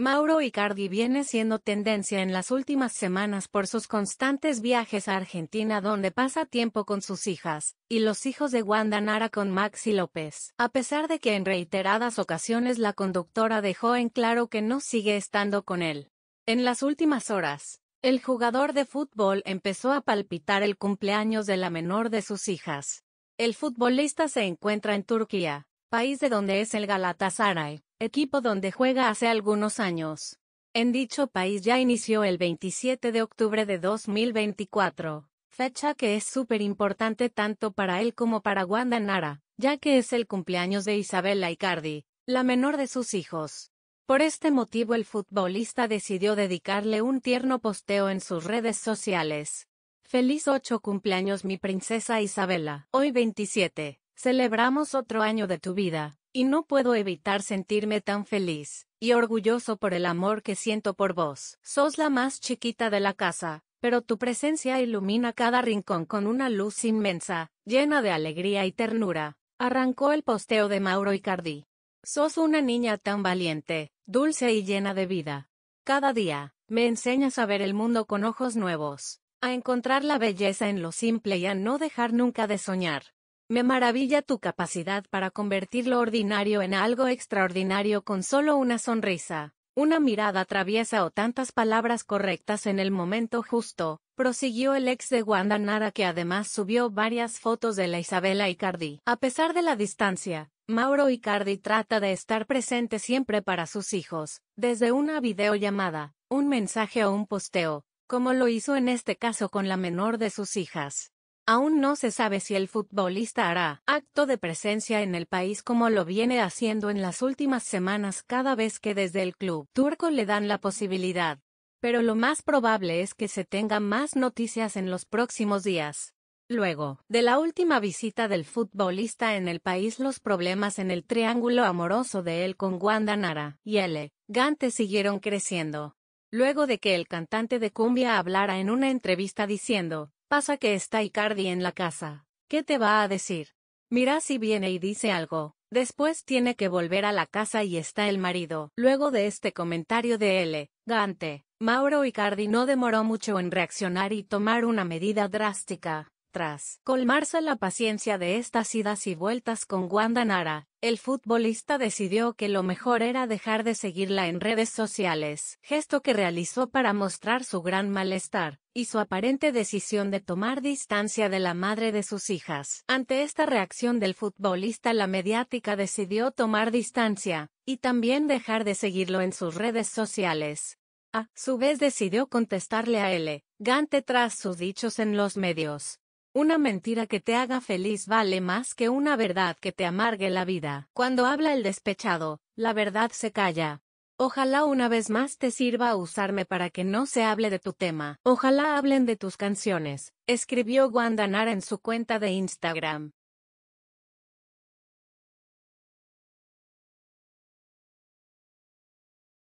Mauro Icardi viene siendo tendencia en las últimas semanas por sus constantes viajes a Argentina donde pasa tiempo con sus hijas, y los hijos de Wanda Nara con Maxi López. A pesar de que en reiteradas ocasiones la conductora dejó en claro que no sigue estando con él. En las últimas horas, el jugador de fútbol empezó a palpitar el cumpleaños de la menor de sus hijas. El futbolista se encuentra en Turquía, país de donde es el Galatasaray, equipo donde juega hace algunos años. En dicho país ya inició el 27 de octubre de 2024, fecha que es súper importante tanto para él como para Wanda Nara, ya que es el cumpleaños de Isabella Icardi, la menor de sus hijos. Por este motivo el futbolista decidió dedicarle un tierno posteo en sus redes sociales. Feliz 8 cumpleaños mi princesa Isabela. Hoy 27. Celebramos otro año de tu vida, y no puedo evitar sentirme tan feliz y orgulloso por el amor que siento por vos. Sos la más chiquita de la casa, pero tu presencia ilumina cada rincón con una luz inmensa, llena de alegría y ternura. Arrancó el posteo de Mauro Icardi. Sos una niña tan valiente, dulce y llena de vida. Cada día, me enseñas a ver el mundo con ojos nuevos, a encontrar la belleza en lo simple y a no dejar nunca de soñar. Me maravilla tu capacidad para convertir lo ordinario en algo extraordinario con solo una sonrisa, una mirada traviesa o tantas palabras correctas en el momento justo, prosiguió el ex de Wanda Nara que además subió varias fotos de la Isabela Icardi. A pesar de la distancia, Mauro Icardi trata de estar presente siempre para sus hijos, desde una videollamada, un mensaje o un posteo, como lo hizo en este caso con la menor de sus hijas. Aún no se sabe si el futbolista hará acto de presencia en el país como lo viene haciendo en las últimas semanas cada vez que desde el club turco le dan la posibilidad. Pero lo más probable es que se tenga más noticias en los próximos días. Luego, de la última visita del futbolista en el país, los problemas en el triángulo amoroso de él con Wanda Nara y L. Gante siguieron creciendo. Luego de que el cantante de cumbia hablara en una entrevista diciendo, Pasa que está Icardi en la casa. ¿Qué te va a decir? Mira si viene y dice algo. Después tiene que volver a la casa y está el marido. Luego de este comentario de L. Gante, Mauro Icardi no demoró mucho en reaccionar y tomar una medida drástica. Tras colmarse la paciencia de estas idas y vueltas con Wanda Nara, el futbolista decidió que lo mejor era dejar de seguirla en redes sociales, gesto que realizó para mostrar su gran malestar, y su aparente decisión de tomar distancia de la madre de sus hijas. Ante esta reacción del futbolista la mediática decidió tomar distancia, y también dejar de seguirlo en sus redes sociales. A su vez decidió contestarle a L. Gante tras sus dichos en los medios. Una mentira que te haga feliz vale más que una verdad que te amargue la vida. Cuando habla el despechado, la verdad se calla. Ojalá una vez más te sirva a usarme para que no se hable de tu tema. Ojalá hablen de tus canciones, escribió Guandanara en su cuenta de Instagram.